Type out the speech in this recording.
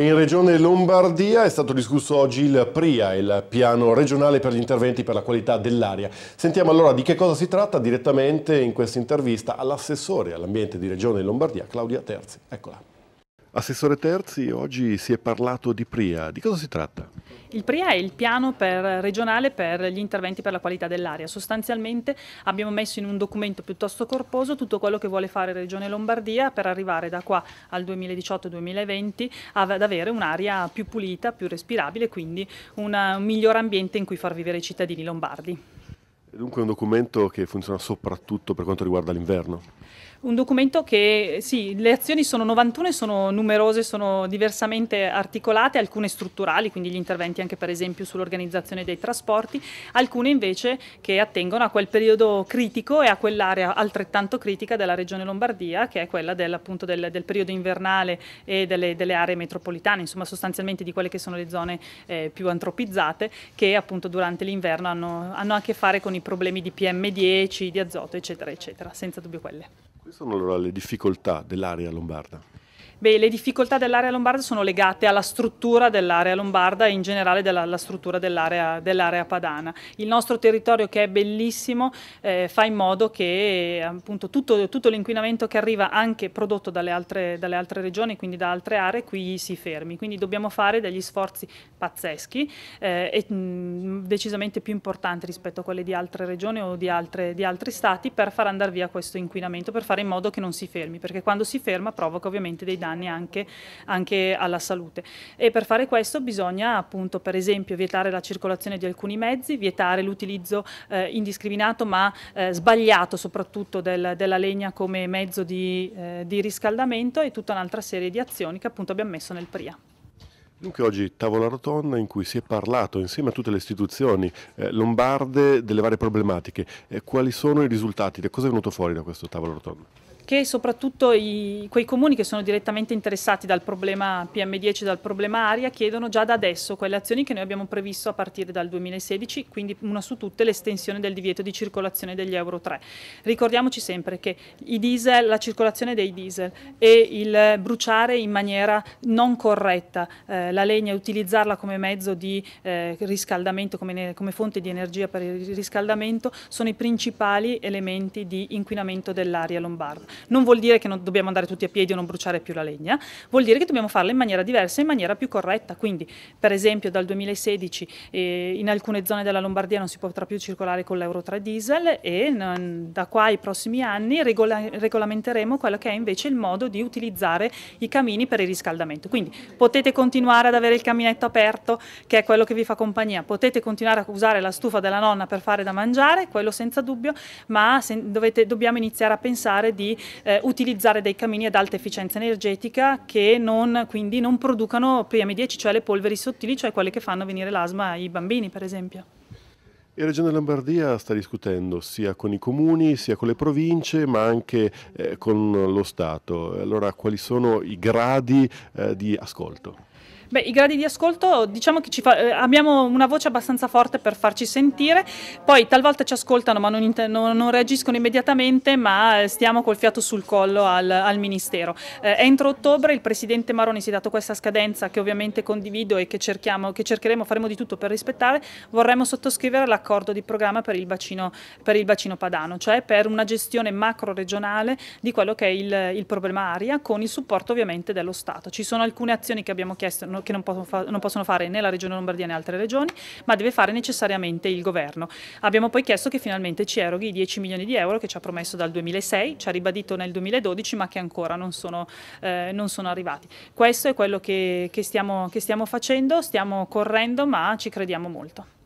In regione Lombardia è stato discusso oggi il PRIA, il piano regionale per gli interventi per la qualità dell'aria. Sentiamo allora di che cosa si tratta direttamente in questa intervista all'assessore all'ambiente di regione Lombardia, Claudia Terzi. Eccola. Assessore Terzi, oggi si è parlato di PRIA, di cosa si tratta? Il PRIA è il piano per, regionale per gli interventi per la qualità dell'aria. Sostanzialmente abbiamo messo in un documento piuttosto corposo tutto quello che vuole fare Regione Lombardia per arrivare da qua al 2018-2020 ad avere un'aria più pulita, più respirabile, quindi un miglior ambiente in cui far vivere i cittadini lombardi. Dunque è un documento che funziona soprattutto per quanto riguarda l'inverno? un documento che eh, sì, le azioni sono 91 e sono numerose, sono diversamente articolate, alcune strutturali, quindi gli interventi anche per esempio sull'organizzazione dei trasporti, alcune invece che attengono a quel periodo critico e a quell'area altrettanto critica della regione Lombardia, che è quella del, appunto del, del periodo invernale e delle, delle, aree metropolitane, insomma sostanzialmente di quelle che sono le zone eh, più antropizzate, che appunto durante l'inverno hanno, hanno a che fare con i problemi di PM10, di azoto, eccetera, eccetera, senza dubbio quelle. Quali sono allora le difficoltà dell'area lombarda. Beh, le difficoltà dell'area lombarda sono legate alla struttura dell'area lombarda e in generale della, alla struttura dell'area dell padana. Il nostro territorio che è bellissimo eh, fa in modo che appunto, tutto, tutto l'inquinamento che arriva anche prodotto dalle altre, dalle altre, regioni, quindi da altre aree, qui si fermi. Quindi dobbiamo fare degli sforzi pazzeschi eh, e mh, mm, decisamente più importanti rispetto a quelli di altre regioni o di, altre, di altri stati per far andare via questo inquinamento, per fare in modo che non si fermi, perché quando si ferma provoca ovviamente dei danni danni anche, anche, alla salute. E per fare questo bisogna appunto per esempio vietare la circolazione di alcuni mezzi, vietare l'utilizzo eh, indiscriminato ma eh, sbagliato soprattutto del, della legna come mezzo di, eh, di riscaldamento e tutta un'altra serie di azioni che appunto abbiamo messo nel PRIA. Dunque oggi tavola rotonda in cui si è parlato insieme a tutte le istituzioni eh, lombarde delle varie problematiche. Eh, quali sono i risultati? Cosa è venuto fuori da questo tavolo rotondo? che soprattutto i, quei comuni che sono direttamente interessati dal problema PM10, dal problema aria, chiedono già da adesso quelle azioni che noi abbiamo previsto a partire dal 2016, quindi una su tutte l'estensione del divieto di circolazione degli Euro 3. Ricordiamoci sempre che diesel, la circolazione dei diesel e il bruciare in maniera non corretta eh, la legna e utilizzarla come mezzo di eh, riscaldamento, come, come fonte di energia per il riscaldamento, sono i principali elementi di inquinamento dell'aria lombarda. Non vuol dire che non dobbiamo andare tutti a piedi o non bruciare più la legna, vuol dire che dobbiamo farla in maniera diversa, in maniera più corretta. Quindi, per esempio, dal 2016 eh, in alcune zone della Lombardia non si potrà più circolare con l'Euro 3 diesel e non, da qua ai prossimi anni regola, regolamenteremo quello che è invece il modo di utilizzare i camini per il riscaldamento. Quindi potete continuare ad avere il caminetto aperto, che è quello che vi fa compagnia, potete continuare a usare la stufa della nonna per fare da mangiare, quello senza dubbio, ma se, dovete, dobbiamo iniziare a pensare di eh, utilizzare dei camini ad alta efficienza energetica che non, quindi non producano PM10, cioè le polveri sottili, cioè quelle che fanno venire l'asma ai bambini per esempio. La Regione Lombardia sta discutendo sia con i comuni, sia con le province, ma anche eh, con lo Stato. Allora, quali sono i gradi eh, di ascolto? Beh, i gradi di ascolto diciamo che fa, eh, abbiamo una voce abbastanza forte per farci sentire, poi talvolta ci ascoltano ma non, non, non reagiscono immediatamente, ma eh, stiamo col fiato sul collo al, al Ministero. Eh, entro ottobre il Presidente Maroni si è dato questa scadenza che ovviamente condivido e che, cerchiamo, che cercheremo, faremo di tutto per rispettare, vorremmo sottoscrivere l'accordo di programma per il, bacino, per il bacino, padano, cioè per una gestione macro-regionale di quello che è il, il problema aria con il supporto ovviamente dello Stato. Ci sono alcune azioni che abbiamo chiesto, non non, che non possono, fa, non possono fare né la Regione Lombardia né altre regioni, ma deve fare necessariamente il governo. Abbiamo poi chiesto che finalmente ci eroghi i 10 milioni di euro che ci ha promesso dal 2006, ci ha ribadito nel 2012, ma che ancora non sono, eh, non sono arrivati. Questo è quello che, che, stiamo, che stiamo facendo, stiamo correndo, ma ci crediamo molto.